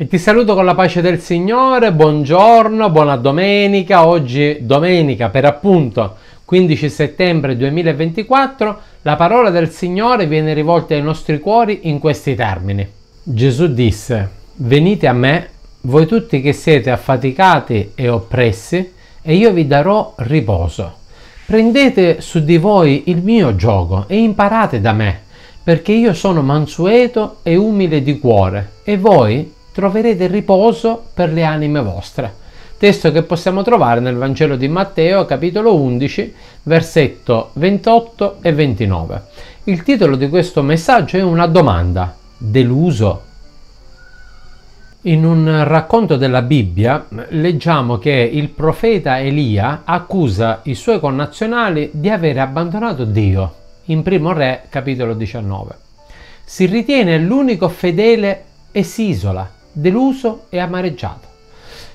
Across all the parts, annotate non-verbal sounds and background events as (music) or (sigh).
E ti saluto con la pace del Signore, buongiorno, buona domenica, oggi domenica per appunto 15 settembre 2024, la parola del Signore viene rivolta ai nostri cuori in questi termini. Gesù disse, venite a me, voi tutti che siete affaticati e oppressi, e io vi darò riposo. Prendete su di voi il mio gioco e imparate da me, perché io sono mansueto e umile di cuore, e voi troverete riposo per le anime vostre. Testo che possiamo trovare nel Vangelo di Matteo, capitolo 11, versetto 28 e 29. Il titolo di questo messaggio è una domanda. Deluso? In un racconto della Bibbia leggiamo che il profeta Elia accusa i suoi connazionali di avere abbandonato Dio, in primo re capitolo 19. Si ritiene l'unico fedele e si isola deluso e amareggiato.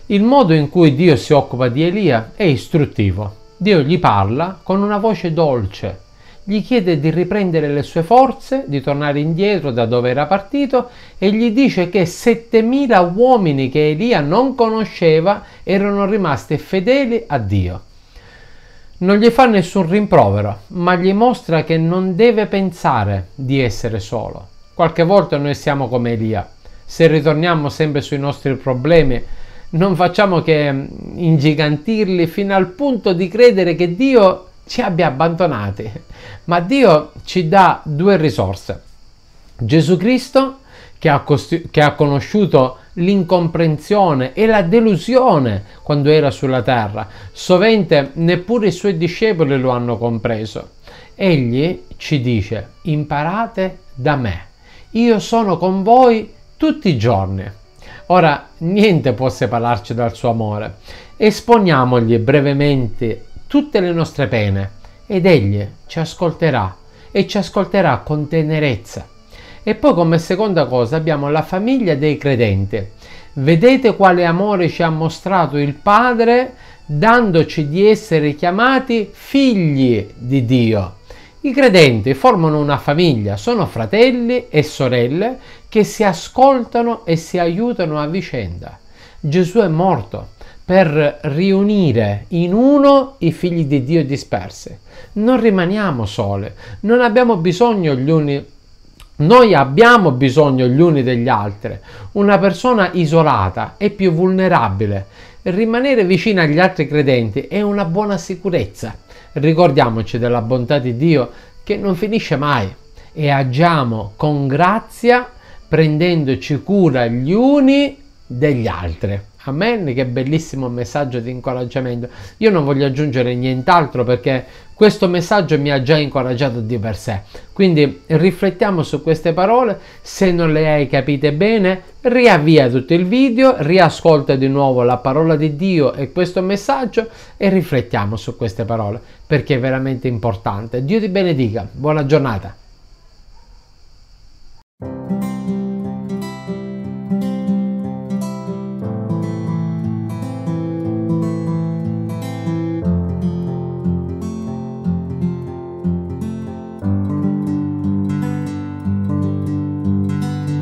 Il modo in cui Dio si occupa di Elia è istruttivo. Dio gli parla con una voce dolce, gli chiede di riprendere le sue forze, di tornare indietro da dove era partito e gli dice che 7000 uomini che Elia non conosceva erano rimasti fedeli a Dio. Non gli fa nessun rimprovero, ma gli mostra che non deve pensare di essere solo. Qualche volta noi siamo come Elia, se ritorniamo sempre sui nostri problemi, non facciamo che mm, ingigantirli fino al punto di credere che Dio ci abbia abbandonati, (laughs) ma Dio ci dà due risorse. Gesù Cristo che ha, costi- che ha conosciuto l'incomprensione e la delusione quando era sulla terra, sovente neppure i suoi discepoli lo hanno compreso. Egli ci dice imparate da me, io sono con voi tutti i giorni. Ora niente può separarci dal suo amore. Esponiamogli brevemente tutte le nostre pene ed egli ci ascolterà e ci ascolterà con tenerezza. E poi come seconda cosa abbiamo la famiglia dei credenti. Vedete quale amore ci ha mostrato il Padre dandoci di essere chiamati figli di Dio. I credenti formano una famiglia, sono fratelli e sorelle che si ascoltano e si aiutano a vicenda. Gesù è morto per riunire in uno i figli di Dio dispersi. Non rimaniamo sole, non abbiamo bisogno gli uni noi abbiamo bisogno gli uni degli altri. Una persona isolata è più vulnerabile Rimanere vicino agli altri credenti è una buona sicurezza. Ricordiamoci della bontà di Dio che non finisce mai e agiamo con grazia prendendoci cura gli uni degli altri. Amen, che bellissimo messaggio di incoraggiamento. Io non voglio aggiungere nient'altro perché questo messaggio mi ha già incoraggiato di per sé. Quindi riflettiamo su queste parole, se non le hai capite bene, riavvia tutto il video, riascolta di nuovo la parola di Dio e questo messaggio e riflettiamo su queste parole perché è veramente importante. Dio ti benedica, buona giornata.